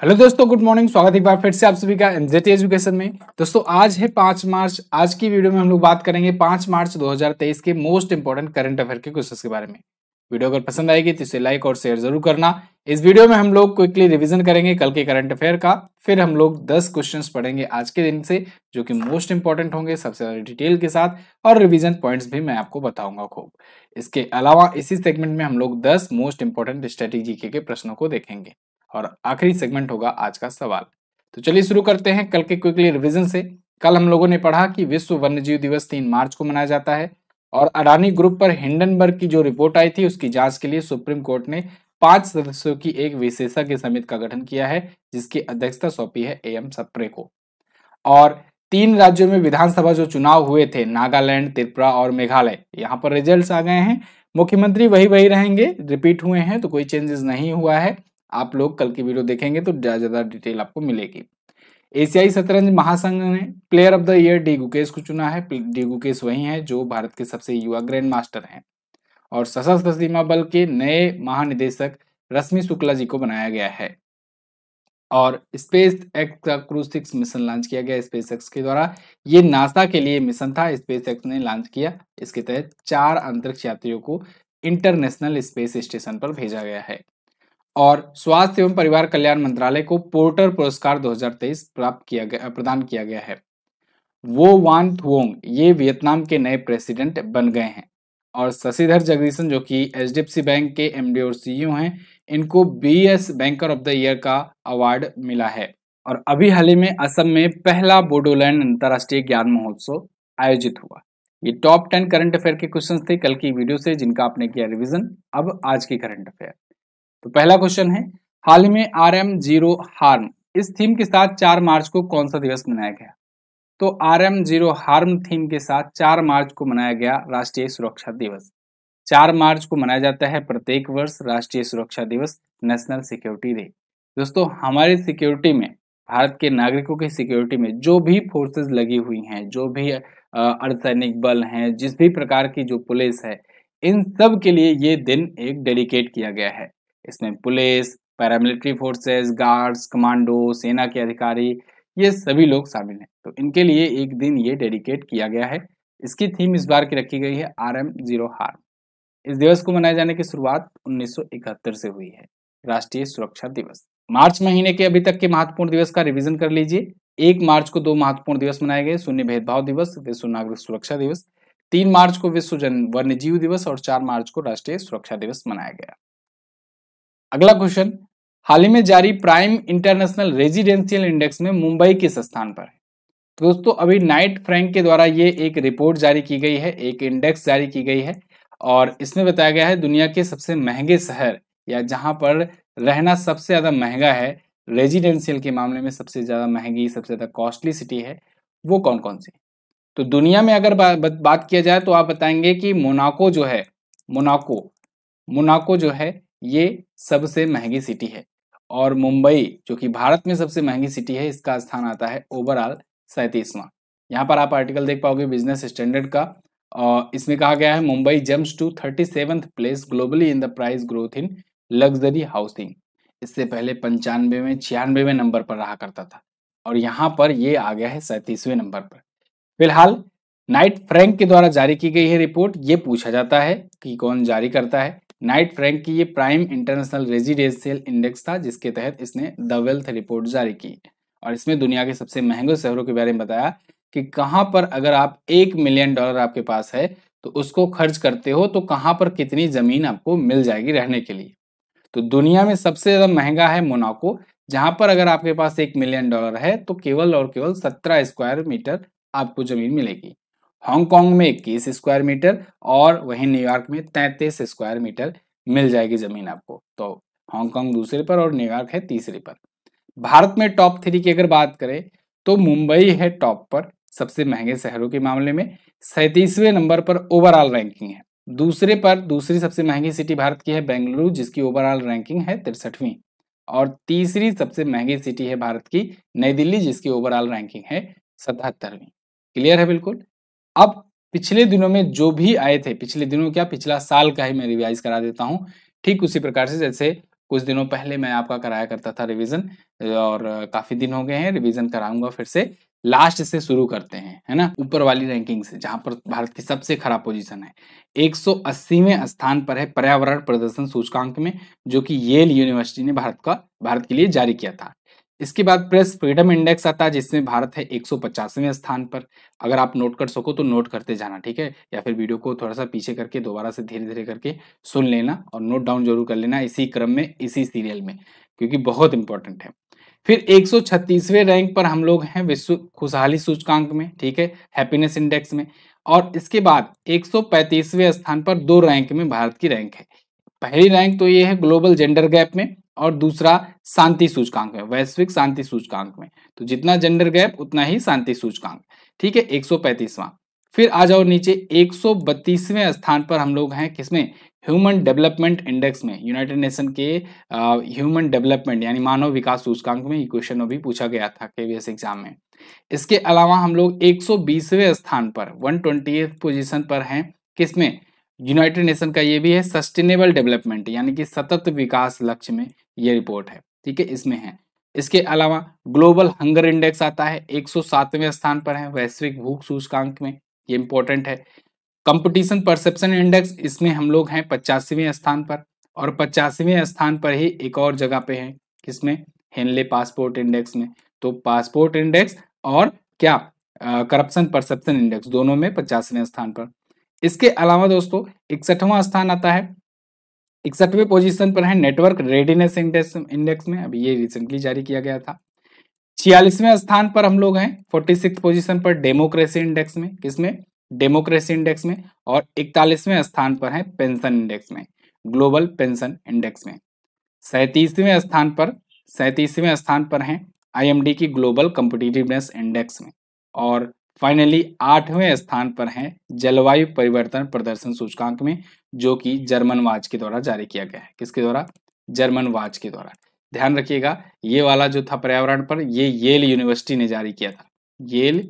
hello दोस्तों good morning स्वागत एक बार फिर से आप सभी का एनजेटी एजुकेशन में दोस्तों आज है पांच मार्च आज की वीडियो में हम लोग बात करेंगे पांच मार्च 2023 के मोस्ट इंपॉर्टेंट करंट अफेयर के क्वेश्चन के बारे में वीडियो अगर पसंद आएगी तो इसे लाइक और शेयर जरूर करना इस वीडियो में हम लोग क्विकली रिविजन करेंगे कल के करंट अफेयर का फिर हम लोग दस क्वेश्चन पढ़ेंगे आज के दिन से जो कि मोस्ट इंपॉर्टेंट होंगे सबसे ज्यादा डिटेल के साथ और रिविजन पॉइंट्स भी मैं आपको बताऊंगा खूब इसके अलावा इसी सेगमेंट में हम लोग दस मोस्ट इंपॉर्टेंट स्ट्रेटेजी के प्रश्नों को देखेंगे और आखिरी सेगमेंट होगा आज का सवाल तो चलिए शुरू करते हैं कल के क्विकली रिविजन से कल हम लोगों ने पढ़ा कि विश्व वन्यजीव दिवस तीन मार्च को मनाया जाता है और अडानी ग्रुप पर हिंडनबर्ग की जो रिपोर्ट आई थी उसकी जांच के लिए सुप्रीम कोर्ट ने पांच सदस्यों की एक विशेषज्ञ समिति का गठन किया है जिसकी अध्यक्षता सौंपी है ए एम सप्रे को और तीन राज्यों में विधानसभा जो चुनाव हुए थे नागालैंड त्रिपुरा और मेघालय यहाँ पर रिजल्ट आ गए हैं मुख्यमंत्री वही वही रहेंगे रिपीट हुए हैं तो कोई चेंजेस नहीं हुआ है आप लोग कल की वीडियो देखेंगे तो ज़्यादा ज़्यादा डिटेल आपको मिलेगी एशियाई शतरंज महासंघ ने player of the year D Gukesh को चुना है डी गुकेश वही है जो भारत के सबसे युवा ग्रैंड मास्टर हैं और सशस्त्र सीमा बल के नए महानिदेशक रश्मि शुक्ला जी को बनाया गया है और स्पेस एक्स का क्रूज सिक्स मिशन लॉन्च किया गया स्पेस एक्स के द्वारा ये नासा के लिए मिशन था स्पेस एक्स ने लॉन्च किया इसके तहत चार अंतरिक्ष यात्रियों को इंटरनेशनल स्पेस स्टेशन पर भेजा गया है और स्वास्थ्य एवं परिवार कल्याण मंत्रालय को पोर्टर पुरस्कार 2023 प्राप्त किया गया प्रदान किया गया है वो वान थुओंग ये वियतनाम के नए प्रेसिडेंट बन गए हैं और शशिधर जगदीशन जो कि एच बैंक के एम और सीईओ हैं इनको B banker of the year का अवार्ड मिला है और अभी हाल ही में असम में पहला बोडोलैंड अंतर्राष्ट्रीय ज्ञान महोत्सव आयोजित हुआ ये टॉप टेन करंट अफेयर के क्वेश्चन थे कल की वीडियो से जिनका आपने किया रिविजन अब आज की करंट अफेयर तो पहला क्वेश्चन है हाल ही में आर एम जीरो हार्म इस थीम के साथ चार मार्च को कौन सा दिवस मनाया गया तो R M zero harm theme के साथ चार मार्च को मनाया गया राष्ट्रीय सुरक्षा दिवस चार मार्च को मनाया जाता है प्रत्येक वर्ष राष्ट्रीय सुरक्षा दिवस नेशनल सिक्योरिटी डे दोस्तों हमारी सिक्योरिटी में भारत के नागरिकों की सिक्योरिटी में जो भी फोर्सेस लगी हुई हैं जो भी अर्धसैनिक बल हैं जिस भी प्रकार की जो पुलिस है इन सब के लिए ये दिन एक डेडिकेट किया गया है इसमें police paramilitary forces guards commando सेना के अधिकारी ये सभी लोग शामिल हैं तो इनके लिए एक दिन ये डेडिकेट किया गया है इसकी थीम इस बार की रखी गई है आर एम जीरो हार इस दिवस को मनाए जाने की शुरुआत 1971 से हुई है राष्ट्रीय सुरक्षा दिवस मार्च महीने के अभी तक के महत्वपूर्ण दिवस का रिविजन कर लीजिए एक मार्च को दो महत्वपूर्ण दिवस मनाए गए शून्य भेदभाव दिवस विश्व नागरिक सुरक्षा दिवस तीन मार्च को विश्व जन वन्यजीव दिवस और चार मार्च को राष्ट्रीय सुरक्षा दिवस मनाया गया अगला क्वेश्चन हाल ही में जारी प्राइम इंटरनेशनल रेजिडेंशियल इंडेक्स में मुंबई किस स्थान पर है तो दोस्तों अभी नाइट फ्रैंक के द्वारा ये एक रिपोर्ट जारी की गई है एक इंडेक्स जारी की गई है और इसमें बताया गया है दुनिया के सबसे महंगे शहर या जहां पर रहना सबसे ज़्यादा महंगा है रेजिडेंशियल के मामले में सबसे ज़्यादा महंगी सबसे ज़्यादा कॉस्टली सिटी है वो कौन कौन सी तो दुनिया में अगर बा, बात किया जाए तो आप बताएंगे कि मोनाको जो है मोनाको मोनाको जो है ये सबसे महंगी सिटी है और मुंबई जो कि भारत में सबसे महंगी सिटी है इसका स्थान आता है ओवरऑल सैंतीसवां यहाँ पर आप आर्टिकल देख पाओगे बिजनेस स्टैंडर्ड का और इसमें कहा गया है Mumbai jumps to thirty seventh place globally in the price growth in luxury housing इससे पहले पंचानवे में छियानवे में नंबर पर रहा करता था और यहाँ पर ये आ गया है सैंतीसवें नंबर पर फिलहाल नाइट फ्रैंक के द्वारा जारी की गई है रिपोर्ट ये पूछा जाता है कि कौन जारी करता है नाइट फ्रैंक की ये प्राइम इंटरनेशनल रेजिडेंशियल इंडेक्स था जिसके तहत इसने द वेल्थ रिपोर्ट जारी की और इसमें दुनिया के सबसे महंगे शहरों के बारे में बताया कि कहाँ पर अगर आप एक मिलियन डॉलर आपके पास है तो उसको खर्च करते हो तो कहाँ पर कितनी ज़मीन आपको मिल जाएगी रहने के लिए तो दुनिया में सबसे ज़्यादा महंगा है मोनाको जहां पर अगर आपके पास एक मिलियन डॉलर है तो केवल और केवल सत्रह स्क्वायर मीटर आपको ज़मीन मिलेगी हांगकांग में इक्कीस स्क्वायर मीटर और वहीं न्यूयॉर्क में तैंतीस स्क्वायर मीटर मिल जाएगी जमीन आपको तो हांगकांग दूसरे पर और न्यूयॉर्क है तीसरे पर भारत में टॉप थ्री की अगर बात करें तो मुंबई है टॉप पर सबसे महंगे शहरों के मामले में सैंतीसवें नंबर पर ओवरऑल रैंकिंग है दूसरे पर दूसरी सबसे महंगी सिटी भारत की है बेंगलुरु जिसकी ओवरऑल रैंकिंग है तिरसठवीं और तीसरी सबसे महंगी सिटी है भारत की नई दिल्ली जिसकी ओवरऑल रैंकिंग है सतहत्तरवीं क्लियर है बिल्कुल अब पिछले दिनों में जो भी आए थे पिछले दिनों क्या पिछला साल का ही मैं रिवाइज करा देता हूँ ठीक उसी प्रकार से जैसे कुछ दिनों पहले मैं आपका कराया करता था रिवीजन और काफी दिन हो गए हैं रिवीजन कराऊंगा फिर से लास्ट से शुरू करते हैं है ना ऊपर वाली रैंकिंग से जहां पर भारत की सबसे खराब पोजीशन है 180वें स्थान पर है पर्यावरण प्रदर्शन सूचकांक में जो कि येल यूनिवर्सिटी ने भारत का भारत के लिए जारी किया था इसके बाद प्रेस फ्रीडम इंडेक्स आता है जिसमें भारत है एक स्थान पर अगर आप नोट कर सको तो नोट करते जाना ठीक है या फिर वीडियो को थोड़ा सा पीछे करके दोबारा से धीरे धीरे करके सुन लेना और नोट डाउन जरूर कर लेना इसी क्रम में इसी सीरियल में क्योंकि बहुत इंपॉर्टेंट है फिर एक रैंक पर हम लोग हैं विश्व खुशहाली सूचकांक में ठीक है हैप्पीनेस इंडेक्स में और इसके बाद एक स्थान पर दो रैंक में भारत की रैंक है पहली रैंक तो ये है ग्लोबल जेंडर गैप में और दूसरा शांति सूचकांक में वैश्विक शांति सूचकांक में तो जितना जेंडर गैप उतना ही शांति सूचकांक ठीक है एक फिर आ जाओ नीचे एक स्थान पर हम लोग हैं किसमें ह्यूमन डेवलपमेंट इंडेक्स में यूनाइटेड नेशन के ह्यूमन डेवलपमेंट यानी मानव विकास सूचकांक में इक्वेशन क्वेश्चन भी पूछा गया था केवीएस एग्जाम में इसके अलावा हम लोग एक स्थान पर वन पोजीशन पर हैं किसमें यूनाइटेड नेशन का ये भी है सस्टेनेबल डेवलपमेंट यानी कि सतत विकास लक्ष्य में ये रिपोर्ट है ठीक है इसमें है इसके अलावा ग्लोबल हंगर इंडेक्स आता है एक स्थान पर है वैश्विक भूख सूचकांक में ये इंपॉर्टेंट है कंपटीशन परसेप्शन इंडेक्स इसमें हम लोग हैं पचासीवें स्थान पर और पचासीवें स्थान पर ही एक और जगह पे है किसमें हेनले पासपोर्ट इंडेक्स में तो पासपोर्ट इंडेक्स और क्या करप्शन परसेप्शन इंडेक्स दोनों में पचासवें स्थान पर इसके अलावा दोस्तों इकसठवां स्थान आता है इकसठवें पोजीशन पर है नेटवर्क रेडीनेस इंडेक्स इंडेक्स में अभी ये रिसेंटली जारी किया गया था छियालीसवें स्थान पर हम लोग हैं फोर्टी सिक्स पोजिशन पर डेमोक्रेसी इंडेक्स में किसमें डेमोक्रेसी इंडेक्स में और इकतालीसवें स्थान पर है पेंशन इंडेक्स में ग्लोबल पेंशन इंडेक्स में सैतीसवें स्थान पर सैतीसवें स्थान पर है आईएमडी की ग्लोबल कम्पिटिटिवनेस इंडेक्स में और फाइनली आठवें स्थान पर है जलवायु परिवर्तन प्रदर्शन सूचकांक में जो कि जर्मन वाच के द्वारा जारी किया गया है किसके द्वारा जर्मन वाच के द्वारा ध्यान रखिएगा ये वाला जो था पर्यावरण पर ये येल यूनिवर्सिटी ने जारी किया था येल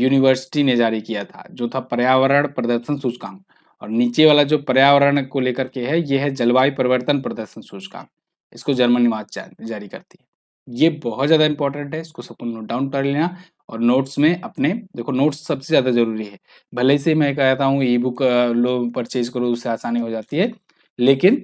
यूनिवर्सिटी ने जारी किया था जो था पर्यावरण प्रदर्शन सूचकांक और नीचे वाला जो पर्यावरण को लेकर के है ये है जलवायु परिवर्तन प्रदर्शन सूचकांक इसको जर्मन वाच जारी करती है ये बहुत ज़्यादा इंपॉर्टेंट है इसको सबको नोट डाउन कर लेना और नोट्स में अपने देखो नोट्स सबसे ज़्यादा ज़रूरी है भले से मैं कहता हूँ ई बुक लो परचेज करो उससे आसानी हो जाती है लेकिन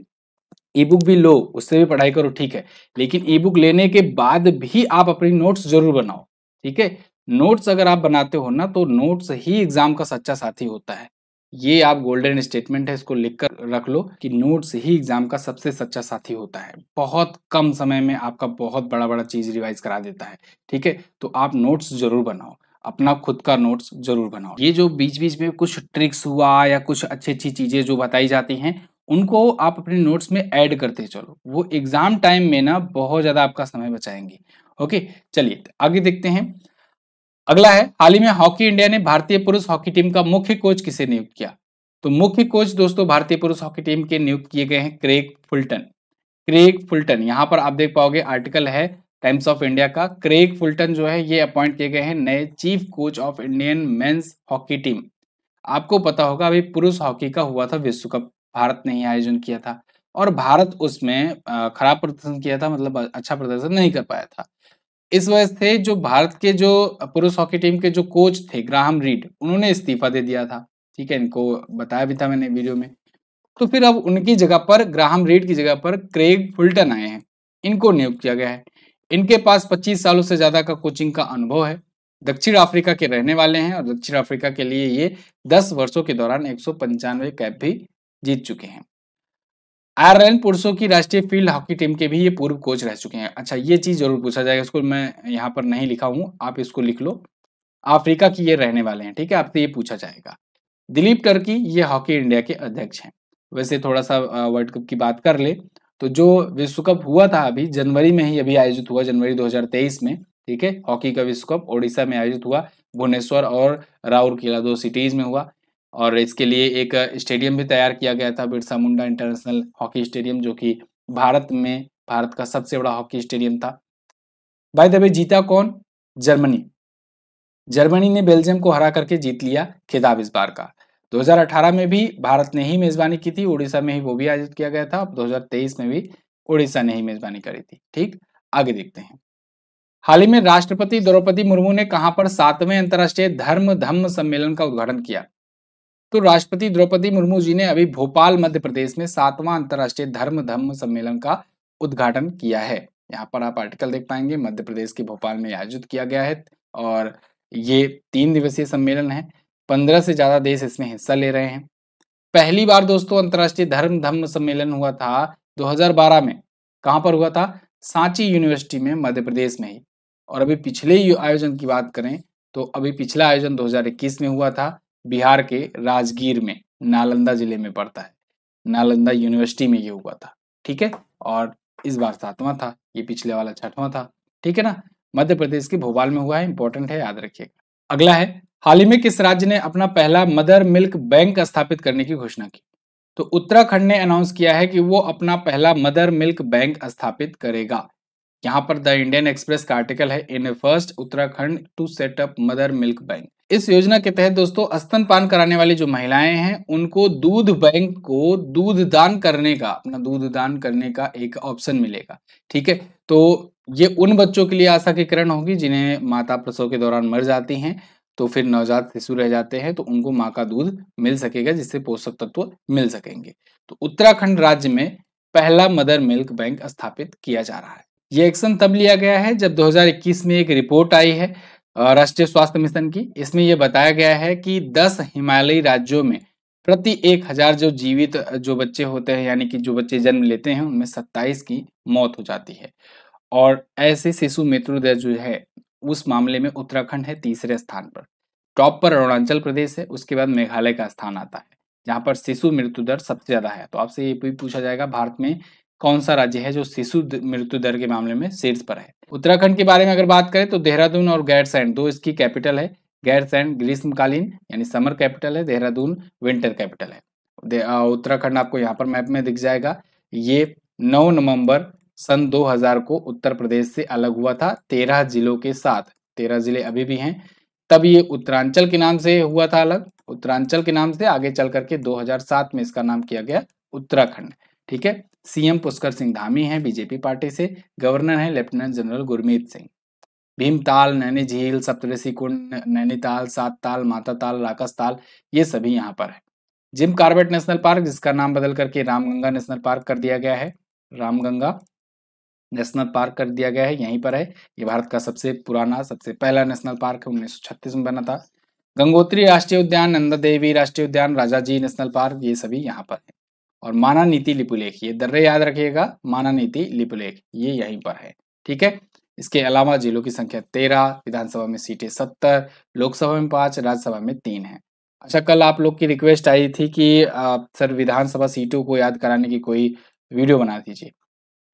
ई बुक भी लो उससे भी पढ़ाई करो ठीक है लेकिन ई बुक लेने के बाद भी आप अपनी नोट्स जरूर बनाओ ठीक है नोट्स अगर आप बनाते हो ना तो नोट्स ही एग्जाम का सच्चा साथी होता है ये आप गोल्डन स्टेटमेंट है इसको लिख कर रख लो कि नोट्स ही एग्जाम का सबसे सच्चा साथी होता है बहुत कम समय में आपका बहुत बड़ा बड़ा चीज रिवाइज करा देता है ठीक है तो आप नोट्स जरूर बनाओ अपना खुद का नोट्स जरूर बनाओ ये जो बीच बीच में कुछ ट्रिक्स हुआ या कुछ अच्छी अच्छी चीजें जो बताई जाती हैं उनको आप अपने नोट्स में ऐड करते चलो वो एग्जाम टाइम में ना बहुत ज़्यादा आपका समय बचाएंगे ओके चलिए आगे देखते हैं अगला है हाल ही में हॉकी इंडिया ने भारतीय पुरुष हॉकी टीम का मुख्य कोच किसे नियुक्त किया तो मुख्य कोच दोस्तों भारतीय पुरुष हॉकी टीम के नियुक्त किए गए हैं क्रेग फुलटन क्रेग फुलटन यहाँ पर आप देख पाओगे आर्टिकल है टाइम्स ऑफ इंडिया का क्रेग फुलटन जो है ये अपॉइंट किए गए हैं नए chief coach of Indian men's hockey team आपको पता होगा अभी पुरुष हॉकी का हुआ था विश्व कप भारत ने ही आयोजन किया था और भारत उसमें खराब प्रदर्शन किया था मतलब अच्छा प्रदर्शन नहीं कर पाया था इस वजह से जो भारत के जो पुरुष हॉकी टीम के जो कोच थे ग्राहम रीड उन्होंने इस्तीफा दे दिया था ठीक है इनको बताया भी था मैंने वीडियो में तो फिर अब उनकी जगह पर ग्राहम रीड की जगह पर क्रेग फुलटन आए हैं इनको नियुक्त किया गया है इनके पास 25 सालों से ज़्यादा का कोचिंग का अनुभव है दक्षिण अफ्रीका के रहने वाले हैं और दक्षिण अफ्रीका के लिए ये 10 वर्षों के दौरान एक कैप भी जीत चुके हैं आयरलैंड पुरुषों की राष्ट्रीय फील्ड हॉकी टीम के भी ये पूर्व कोच रह चुके हैं अच्छा ये चीज जरूर पूछा जाएगा इसको मैं यहाँ पर नहीं लिखा हूँ आप इसको लिख लो अफ्रीका की ये रहने वाले हैं ठीक है आपसे ये पूछा जाएगा दिलीप टर्की ये हॉकी इंडिया के अध्यक्ष हैं वैसे थोड़ा सा वर्ल्ड कप की बात कर ले तो जो विश्व कप हुआ था अभी जनवरी में ही अभी आयोजित हुआ जनवरी 2023 में ठीक है हॉकी का विश्व कप ओडिशा में आयोजित हुआ भुवनेश्वर और राउरकेला दो सिटीज में हुआ और इसके लिए एक स्टेडियम भी तैयार किया गया था Birsa Munda international hockey stadium जो कि भारत में भारत का सबसे बड़ा हॉकी स्टेडियम था बाय द वे जीता कौन जर्मनी जर्मनी ने बेल्जियम को हरा करके जीत लिया खिताब इस बार का 2018 में भी भारत ने ही मेजबानी की थी उड़ीसा में ही वो भी आयोजित किया गया था 2023 में भी उड़ीसा ने ही मेजबानी करी थी ठीक आगे देखते हैं हाल ही में राष्ट्रपति द्रौपदी मुर्मू ने कहा पर सातवें अंतर्राष्ट्रीय धर्म धम्म सम्मेलन का उद्घाटन किया तो राष्ट्रपति द्रौपदी मुर्मू जी ने अभी भोपाल मध्य प्रदेश में सातवां अंतर्राष्ट्रीय धर्म धम्म सम्मेलन का उद्घाटन किया है यहाँ पर आप आर्टिकल देख पाएंगे मध्य प्रदेश के भोपाल में आयोजित किया गया है और ये तीन दिवसीय सम्मेलन है पंद्रह से ज्यादा देश इसमें हिस्सा ले रहे हैं पहली बार दोस्तों अंतर्राष्ट्रीय धर्म धम्म सम्मेलन हुआ था 2012 में कहाँ पर हुआ था सांची यूनिवर्सिटी में मध्य प्रदेश में ही और अभी पिछले आयोजन की बात करें तो अभी पिछला आयोजन 2021 में हुआ था बिहार के राजगीर में नालंदा जिले में पड़ता है नालंदा यूनिवर्सिटी में ये हुआ था ठीक है और इस बार सातवां था ये पिछले वाला छठवां था ठीक है ना मध्य प्रदेश के भोपाल में हुआ है इंपॉर्टेंट है याद रखिएगा अगला है हाल ही में किस राज्य ने अपना पहला मदर मिल्क बैंक स्थापित करने की घोषणा की तो उत्तराखंड ने अनाउंस किया है कि वो अपना पहला मदर मिल्क बैंक स्थापित करेगा यहाँ पर द इंडियन एक्सप्रेस का आर्टिकल है in first Uttarakhand to set up mother milk bank इस योजना के तहत दोस्तों स्तनपान कराने वाली जो महिलाएं हैं उनको दूध बैंक को दूध दान करने का अपना दूध दान करने का एक ऑप्शन मिलेगा ठीक है तो ये उन बच्चों के लिए आशा की किरण होगी जिन्हें माता प्रसव के दौरान मर जाती हैं तो फिर नवजात शिशु रह जाते हैं तो उनको माँ का दूध मिल सकेगा जिससे पोषक तत्व मिल सकेंगे तो उत्तराखंड राज्य में पहला मदर मिल्क बैंक स्थापित किया जा रहा है ये एक्शन तब लिया गया है जब 2021 में एक रिपोर्ट आई है राष्ट्रीय स्वास्थ्य मिशन की इसमें यह बताया गया है कि 10 हिमालयी राज्यों में प्रति एक हजार जो जीवित जो बच्चे होते हैं यानी कि जो बच्चे जन्म लेते हैं उनमें 27 की मौत हो जाती है और ऐसे शिशु मृत्यु दर जो है उस मामले में उत्तराखंड है तीसरे स्थान पर टॉप पर अरुणाचल प्रदेश है उसके बाद मेघालय का स्थान आता है जहाँ पर शिशु मृत्यु दर सबसे ज्यादा है तो आपसे ये भी पूछा जाएगा भारत में कौन सा राज्य है जो शिशु मृत्यु दर के मामले में शीर्ष पर है उत्तराखंड के बारे में अगर बात करें तो देहरादून और गैरसैंड दो इसकी कैपिटल है गैरसैंड ग्रीष्मकालीन यानी समर कैपिटल है देहरादून विंटर कैपिटल है उत्तराखंड आपको यहाँ पर मैप में दिख जाएगा ये 9 नवंबर सन 2000 को उत्तर प्रदेश से अलग हुआ था तेरह जिलों के साथ तेरह जिले अभी भी हैं तब ये उत्तरांचल के नाम से हुआ था अलग उत्तरांचल के नाम से आगे चल करके 2007 में इसका नाम किया गया उत्तराखंड ठीक है सीएम पुष्कर सिंह धामी है बीजेपी पार्टी से गवर्नर है लेफ्टिनेंट जनरल गुरमीत सिंह भीमताल नैनी झील सप्तऋषि कुंड नैनीताल सात ताल माता ताल राकस ताल ये सभी यहाँ पर है जिम कार्बेट नेशनल पार्क जिसका नाम बदल करके रामगंगा नेशनल पार्क कर दिया गया है रामगंगा नेशनल पार्क कर दिया गया है यहीं पर है ये भारत का सबसे पुराना सबसे पहला नेशनल पार्क है उन्नीस में बना था गंगोत्री राष्ट्रीय उद्यान नंदा देवी राष्ट्रीय उद्यान राजा जी नेशनल पार्क ये सभी यहाँ पर है और माना नीति लिपुलेख ये दर्रे याद रखिएगा माना नीति लिपुलेख ये यहीं पर है ठीक है इसके अलावा जिलों की संख्या तेरह विधानसभा में सीटें सत्तर लोकसभा में पांच राज्यसभा में तीन है अच्छा कल आप लोग की रिक्वेस्ट आई थी कि आप सर विधानसभा सीटों को याद कराने की कोई वीडियो बना दीजिए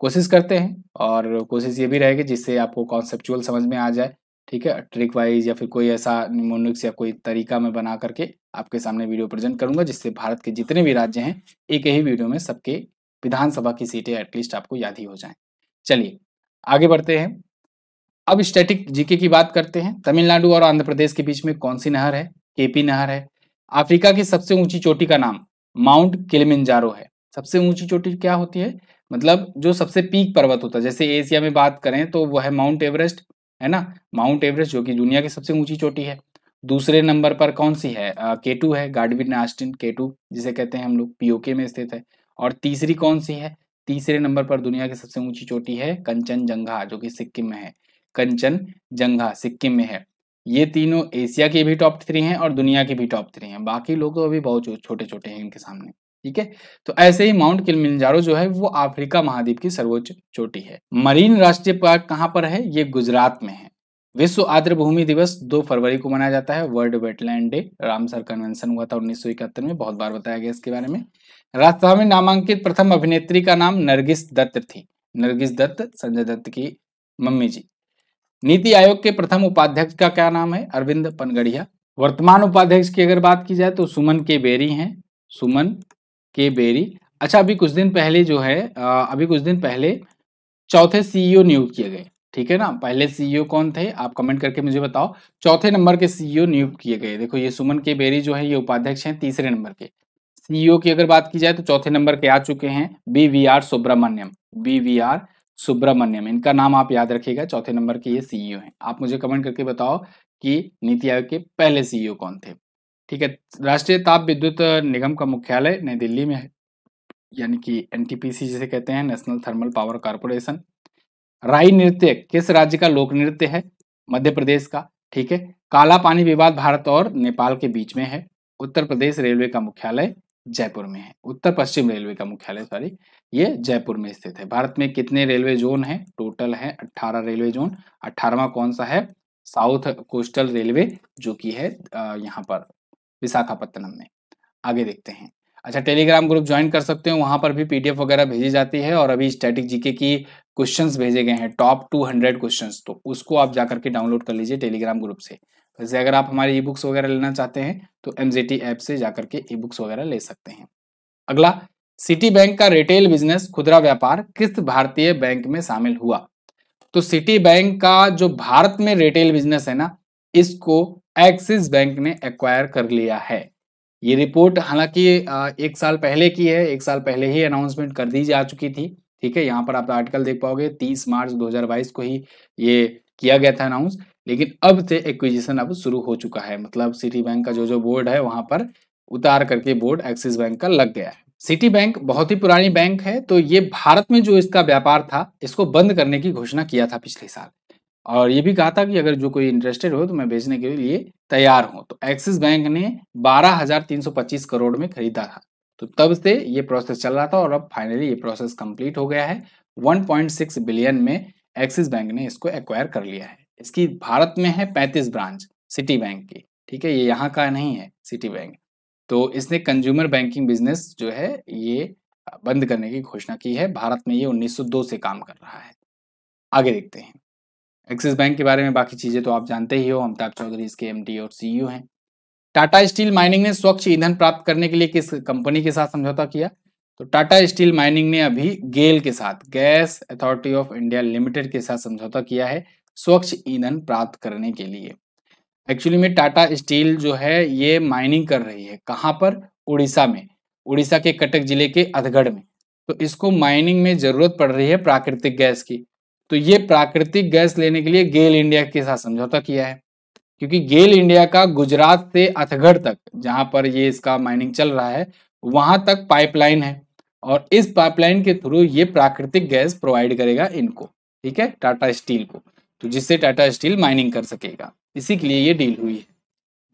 कोशिश करते हैं और कोशिश ये भी रहेगी जिससे आपको कॉन्सेप्चुअल समझ में आ जाए ठीक है ट्रिक वाइज या फिर कोई ऐसा निमोनिक्स या कोई तरीका मैं बना करके आपके सामने वीडियो प्रेजेंट करूंगा जिससे भारत के जितने भी राज्य हैं एक ही वीडियो में सबके विधानसभा की सीटें एटलीस्ट आपको याद ही हो जाए चलिए आगे बढ़ते हैं अब स्टैटिक जीके की बात करते हैं तमिलनाडु और आंध्र प्रदेश के बीच में कौन सी नहर है केपी नहर है अफ्रीका की सबसे ऊंची चोटी का नाम माउंट किलिमिंजारो है सबसे ऊंची चोटी क्या होती है मतलब जो सबसे पीक पर्वत होता है जैसे एशिया में बात करें तो वह है माउंट एवरेस्ट है ना माउंट एवरेस्ट जो कि दुनिया की सबसे ऊंची चोटी है दूसरे नंबर पर कौन सी है के टू है गार्डविन आस्टिन के टू जिसे कहते हैं हम लोग पीओके में स्थित है और तीसरी कौन सी है तीसरे नंबर पर दुनिया की सबसे ऊंची चोटी है जंगा जो कि सिक्किम में है जंगा सिक्किम में है ये तीनों एशिया के भी टॉप थ्री हैं और दुनिया की भी टॉप थ्री हैं बाकी लोग तो अभी बहुत छोटे छोटे हैं इनके सामने ठीक है तो ऐसे ही माउंट किलिमंजारो जो है वो अफ्रीका महाद्वीप की सर्वोच्च चोटी है मरीन राष्ट्रीय पार्क कहाँ पर है ये गुजरात में है विश्व आर्द्र भूमि दिवस 2 फरवरी को मनाया जाता है world wetland day Ramsar convention हुआ था उन्नीस में बहुत बार बताया गया इसके बारे में राज्यसभा में नामांकित प्रथम अभिनेत्री का नाम नरगिस दत्त थी नरगिस दत्त संजय दत्त की मम्मी जी नीति आयोग के प्रथम उपाध्यक्ष का क्या नाम है अरविंद पनगढ़िया वर्तमान उपाध्यक्ष की अगर बात की जाए तो सुमन के बेरी हैं सुमन के बेरी अच्छा अभी कुछ दिन पहले जो है अभी कुछ दिन पहले चौथे सीईओ e नियुक्त किए गए ठीक है ना पहले सीईओ e कौन थे आप कमेंट करके मुझे बताओ चौथे नंबर के सीईओ e नियुक्त किए गए देखो ये सुमन के बेरी जो है ये उपाध्यक्ष हैं तीसरे नंबर के सीईओ की अगर बात की जाए तो चौथे नंबर के आ चुके हैं B V R Subramaniam B V R Subramaniam इनका नाम आप याद रखिएगा चौथे नंबर के ये सीईओ हैं आप मुझे कमेंट करके बताओ कि नीति आयोग के पहले सीईओ कौन थे ठीक है राष्ट्रीय ताप विद्युत निगम का मुख्यालय नई दिल्ली में है यानी कि एनटीपीसी जिसे कहते हैं नेशनल थर्मल पावर कारपोरेशन राई नृत्य किस राज्य का लोक नृत्य है मध्य प्रदेश का ठीक है काला पानी विवाद भारत और नेपाल के बीच में है उत्तर प्रदेश रेलवे का मुख्यालय जयपुर में है उत्तर पश्चिम रेलवे का मुख्यालय सॉरी ये जयपुर में स्थित है भारत में कितने रेलवे जोन है टोटल है अट्ठारह रेलवे जोन अट्ठारहवा कौन सा है साउथ कोस्टल रेलवे जो कि है यहाँ पर विशाखापत्तनम में आगे देखते हैं अच्छा टेलीग्राम ग्रुप ज्वाइन कर सकते हो वहां पर भी पीडीएफ वगैरह भेजी जाती है और अभी स्टैटिक जीके की क्वेश्चंस भेजे गए हैं टॉप 200 क्वेश्चंस तो उसको आप जाकर के डाउनलोड कर लीजिए टेलीग्राम ग्रुप से वैसे अगर आप हमारे ई बुक्स वगैरह लेना चाहते हैं तो एम ऐप से जाकर के ई बुक्स वगैरह ले सकते हैं अगला सिटी बैंक का रिटेल बिजनेस खुदरा व्यापार किस भारतीय बैंक में शामिल हुआ तो सिटी बैंक का जो भारत में रिटेल बिजनेस है ना इसको एक्सिस बैंक ने एक्वायर कर लिया है ये रिपोर्ट हालांकि एक साल पहले की है एक साल पहले ही अनाउंसमेंट कर दी जा चुकी थी ठीक है यहाँ पर आप आर्टिकल देख पाओगे 30 मार्च 2022 को ही ये किया गया था अनाउंस लेकिन अब से एक्विजिशन अब शुरू हो चुका है मतलब सिटी बैंक का जो जो बोर्ड है वहां पर उतार करके बोर्ड एक्सिस बैंक का लग गया है सिटी बैंक बहुत ही पुरानी बैंक है तो ये भारत में जो इसका व्यापार था इसको बंद करने की घोषणा किया था पिछले साल और ये भी कहा था कि अगर जो कोई इंटरेस्टेड हो तो मैं बेचने के लिए तैयार हूँ तो एक्सिस बैंक ने 12,325 करोड़ में खरीदा था तो तब से ये प्रोसेस चल रहा था और अब फाइनली ये प्रोसेस कंप्लीट हो गया है 1.6 बिलियन में एक्सिस बैंक ने इसको एक्वायर कर लिया है इसकी भारत में है पैंतीस ब्रांच सिटी बैंक की ठीक है ये यहाँ का नहीं है सिटी बैंक तो इसने कंज्यूमर बैंकिंग बिजनेस जो है ये बंद करने की घोषणा की है भारत में ये उन्नीस से काम कर रहा है आगे देखते हैं एक्सिस बैंक के बारे में बाकी चीज़ें तो आप जानते ही हो अमिताभ चौधरी इसके एम और सीईओ e हैं टाटा स्टील माइनिंग ने स्वच्छ ईंधन प्राप्त करने के लिए किस कंपनी के साथ समझौता किया तो टाटा स्टील माइनिंग ने अभी गेल के साथ Gas Authority of India Limited के साथ समझौता किया है स्वच्छ ईंधन प्राप्त करने के लिए एक्चुअली में टाटा स्टील जो है ये माइनिंग कर रही है कहाँ पर उड़ीसा में उड़ीसा के कटक जिले के अधगढ़ में तो इसको माइनिंग में जरूरत पड़ रही है प्राकृतिक गैस की तो ये प्राकृतिक गैस लेने के लिए गेल इंडिया के साथ समझौता किया है क्योंकि गेल इंडिया का गुजरात से अथगढ़ तक जहां पर ये इसका माइनिंग चल रहा है वहां तक पाइपलाइन है और इस पाइपलाइन के थ्रू ये प्राकृतिक गैस प्रोवाइड करेगा इनको ठीक है टाटा स्टील को तो जिससे टाटा स्टील माइनिंग कर सकेगा इसी के लिए ये डील हुई है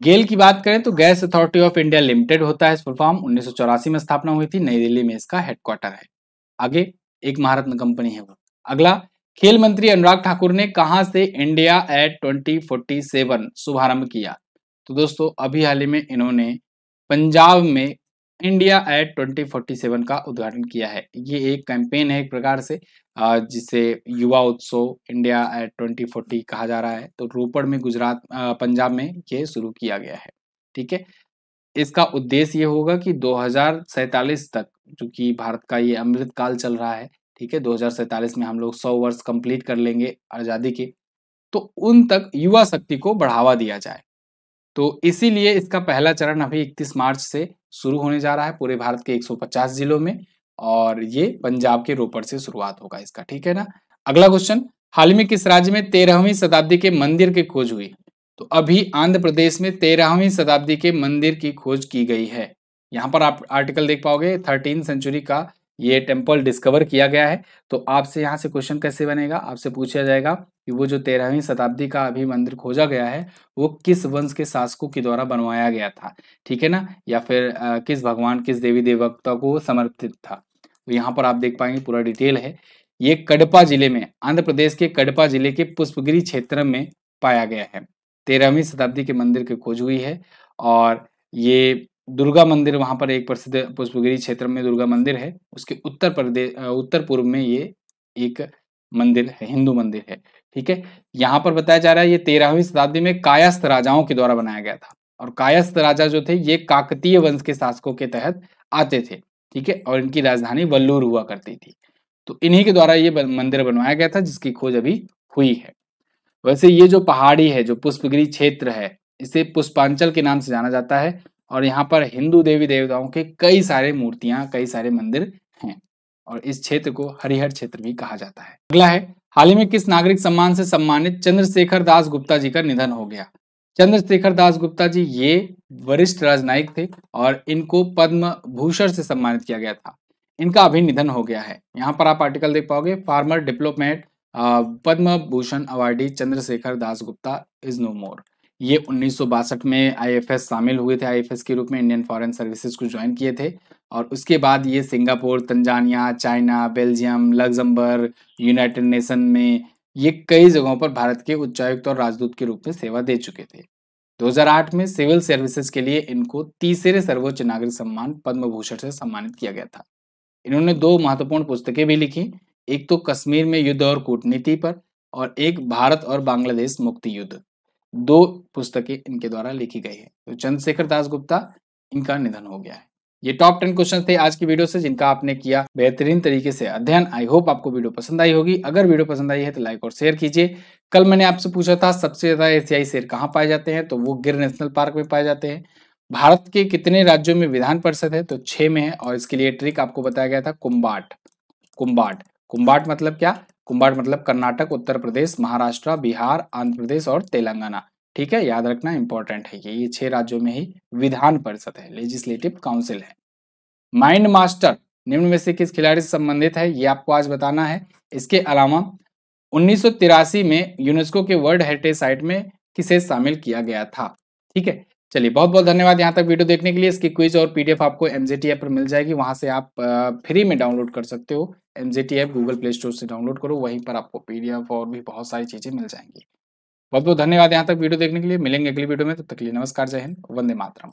गेल की बात करें तो Gas Authority of India Limited होता है फुल फॉर्म उन्नीस में स्थापना हुई थी नई दिल्ली में इसका हेडक्वार्टर है आगे एक महारत्न कंपनी है वो अगला खेल मंत्री अनुराग ठाकुर ने कहा से इंडिया एट 2047 शुभारंभ किया तो दोस्तों अभी हाल ही में इन्होंने पंजाब में इंडिया एट 2047 का उद्घाटन किया है ये एक कैंपेन है एक प्रकार से जिसे युवा उत्सव इंडिया एट 2040 कहा जा रहा है तो रोपड़ में गुजरात पंजाब में ये शुरू किया गया है ठीक है इसका उद्देश्य ये होगा कि दो तक जो कि भारत का ये अमृतकाल चल रहा है ठीक है दो में हम लोग सौ वर्ष कंप्लीट कर लेंगे आज़ादी के तो उन तक युवा शक्ति को बढ़ावा दिया जाए तो इसीलिए इसका पहला चरण अभी 31 मार्च से शुरू होने जा रहा है पूरे भारत के 150 जिलों में और ये पंजाब के रोपड़ से शुरुआत होगा इसका ठीक है ना अगला क्वेश्चन हाल में किस राज्य में तेरहवीं शताब्दी के मंदिर की खोज हुई तो अभी आंध्र प्रदेश में तेरहवीं शताब्दी के मंदिर की खोज की गई है यहाँ पर आप आर्टिकल देख पाओगे थर्टीन सेंचुरी का ये टेम्पल डिस्कवर किया गया है तो आपसे यहाँ से क्वेश्चन कैसे बनेगा आपसे पूछा जाएगा कि वो जो तेरहवीं शताब्दी का अभी मंदिर खोजा गया है वो किस वंश के शासकों के द्वारा बनवाया गया था ठीक है ना या फिर आ, किस भगवान किस देवी देवता को समर्पित था तो यहाँ पर आप देख पाएंगे पूरा डिटेल है ये कड़पा जिले में आंध्र प्रदेश के कड़पा जिले के पुष्पगिरी क्षेत्र में पाया गया है तेरहवीं शताब्दी के मंदिर की खोज हुई है और ये दुर्गा मंदिर वहां पर एक प्रसिद्ध पुष्पगिरी क्षेत्र में दुर्गा मंदिर है उसके उत्तर प्रदेश उत्तर पूर्व में ये एक मंदिर है हिंदू मंदिर है ठीक है यहाँ पर बताया जा रहा है ये तेरहवीं शताब्दी में कायस्थ राजाओं के द्वारा बनाया गया था और कायस्थ राजा जो थे ये काकतीय वंश के शासकों के तहत आते थे ठीक है और इनकी राजधानी वल्लूर हुआ करती थी तो इन्हीं के द्वारा ये मंदिर बनवाया गया था जिसकी खोज अभी हुई है वैसे ये जो पहाड़ी है जो पुष्पगिरी क्षेत्र है इसे पुष्पांचल के नाम से जाना जाता है और यहाँ पर हिंदू देवी देवताओं के कई सारे मूर्तियां कई सारे मंदिर हैं और इस क्षेत्र को हरिहर क्षेत्र भी कहा जाता है अगला है हाल ही में किस नागरिक सम्मान से सम्मानित चंद्रशेखर दास गुप्ता जी का निधन हो गया चंद्रशेखर दास गुप्ता जी ये वरिष्ठ राजनयिक थे और इनको पद्म भूषण से सम्मानित किया गया था इनका अभी निधन हो गया है यहाँ पर आप आर्टिकल देख पाओगे former diplomat Padma Bhushan awardee Chandrasekhar Das Gupta is no more ये उन्नीस में आईएफएस शामिल हुए थे आईएफएस के रूप में इंडियन फॉरेन सर्विसेज को ज्वाइन किए थे और उसके बाद ये Singapore Tanzania China Belgium Luxembourg united nation में ये कई जगहों पर भारत के उच्चायुक्त और राजदूत के रूप में सेवा दे चुके थे 2008 में सिविल सर्विसेज के लिए इनको तीसरे सर्वोच्च नागरिक सम्मान पद्म भूषण से सम्मानित किया गया था इन्होंने दो महत्वपूर्ण पुस्तकें भी लिखी एक तो कश्मीर में युद्ध और कूटनीति पर और एक भारत और बांग्लादेश मुक्ति युद्ध दो पुस्तकें इनके द्वारा लिखी गई है तो चंद्रशेखर दास गुप्ता इनका निधन हो गया है ये टॉप टेन क्वेश्चन थे आज की वीडियो से जिनका आपने किया बेहतरीन तरीके से अध्ययन आई होप आपको वीडियो पसंद आई होगी अगर वीडियो पसंद आई है तो लाइक और शेयर कीजिए कल मैंने आपसे पूछा था सबसे ज्यादा एशियाई शेर कहाँ पाए जाते हैं तो वो गिर नेशनल पार्क में पाए जाते हैं भारत के कितने राज्यों में विधान परिषद है तो छह में है और इसके लिए ट्रिक आपको बताया गया था कुंबाट कुंबाट कुंबाट मतलब क्या कुंभार मतलब कर्नाटक उत्तर प्रदेश महाराष्ट्र बिहार आंध्र प्रदेश और तेलंगाना ठीक है याद रखना इंपॉर्टेंट है ये छह राज्यों में ही विधान परिषद है लेजिस्लेटिव काउंसिल है माइंड मास्टर निम्न में से किस खिलाड़ी से संबंधित है ये आपको आज बताना है इसके अलावा उन्नीस में यूनेस्को के वर्ल्ड हेरिटेज साइट में किसे शामिल किया गया था ठीक है चलिए बहुत बहुत धन्यवाद यहाँ तक वीडियो देखने के लिए इसकी क्विज और पीडीएफ आपको एमजेटी ऐप पर मिल जाएगी वहाँ से आप फ्री में डाउनलोड कर सकते हो MJT app Google Play Store से डाउनलोड करो वहीं पर आपको पीडीएफ और भी बहुत सारी चीज़ें मिल जाएंगी बहुत बहुत धन्यवाद यहाँ तक वीडियो देखने के लिए मिलेंगे अगली वीडियो में तब तो तक लिए नमस्कार जय हिंद वंदे मातरम